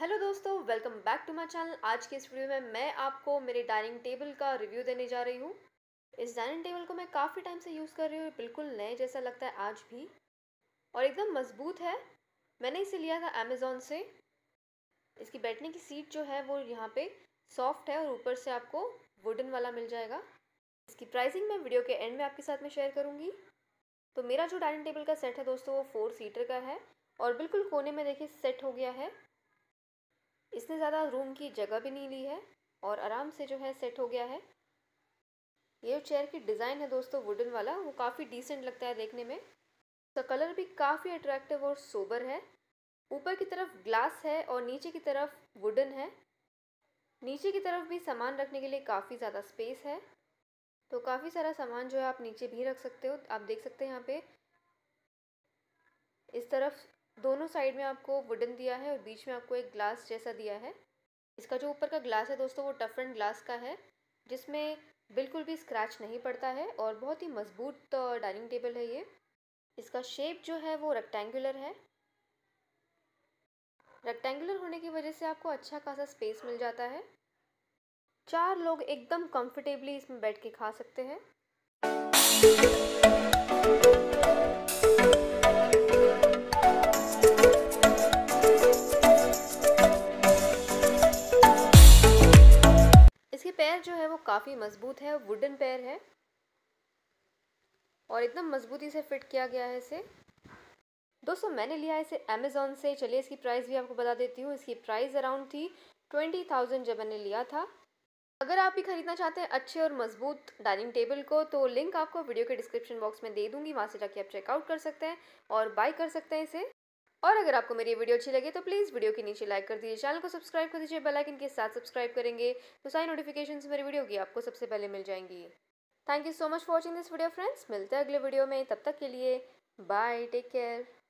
hello दोस्तों welcome back to my channel आज के इस वीडियो में मैं आपको मेरे डाइनिंग टेबल का रिव्यू देने जा रही हूँ इस डाइनिंग टेबल को मैं काफ़ी टाइम से यूज़ कर रही हूँ बिल्कुल नए जैसा लगता है आज भी और एकदम मजबूत है मैंने इसे लिया था अमेज़ोन से इसकी बैठने की सीट जो है वो यहाँ पर सॉफ्ट है और ऊपर से आपको वुडन वाला मिल जाएगा इसकी प्राइसिंग मैं वीडियो के एंड में आपके साथ में शेयर करूँगी तो मेरा जो डाइनिंग टेबल का सेट है दोस्तों वो फोर सीटर का है और बिल्कुल कोने में देखिए सेट हो गया है इसने ज़्यादा रूम की जगह भी नहीं ली है और आराम से जो है सेट हो गया है ये चेयर की डिज़ाइन है दोस्तों वुडन वाला वो काफ़ी डिसेंट लगता है देखने में तो कलर भी काफ़ी अट्रैक्टिव और सोबर है ऊपर की तरफ ग्लास है और नीचे की तरफ वुडन है नीचे की तरफ भी सामान रखने के लिए काफ़ी ज़्यादा स्पेस है तो काफ़ी सारा सामान जो है आप नीचे भी रख सकते हो आप देख सकते हैं यहाँ पे इस तरफ दोनों साइड में आपको वुडन दिया है और बीच में आपको एक ग्लास जैसा दिया है इसका जो ऊपर का ग्लास है दोस्तों वो टफ एंड ग्लास का है जिसमें बिल्कुल भी स्क्रैच नहीं पड़ता है और बहुत ही मजबूत डाइनिंग टेबल है ये इसका शेप जो है वो रेक्टेंगुलर है रेक्टेंगुलर होने की वजह से आपको अच्छा खासा स्पेस मिल जाता है चार लोग एकदम कंफर्टेबली इसमें बैठ के खा सकते हैं वो काफ़ी मज़बूत है वुडन पैर है और एकदम मज़बूती से फिट किया गया है इसे दोस्तों मैंने लिया इसे अमेज़ोन से चलिए इसकी प्राइस भी आपको बता देती हूँ इसकी प्राइस अराउंड थी ट्वेंटी थाउजेंड जब मैंने लिया था अगर आप भी खरीदना चाहते हैं अच्छे और मजबूत डाइनिंग टेबल को तो लिंक आपको वीडियो के डिस्क्रिप्शन बॉक्स में दे दूंगी वहाँ से जाके आप चेकआउट कर सकते हैं और बाय कर सकते हैं इसे और अगर आपको मेरी वीडियो अच्छी लगे तो प्लीज़ वीडियो के नीचे लाइक कर दीजिए चैनल को सब्सक्राइब कर दीजिए बेल आइकन के साथ सब्सक्राइब करेंगे तो सारी नोटिफिकेशन मेरी वीडियो की आपको सबसे पहले मिल जाएंगी thank you so much for watching this video friends मिलते हैं अगले वीडियो में तब तक के लिए बाय टेक केयर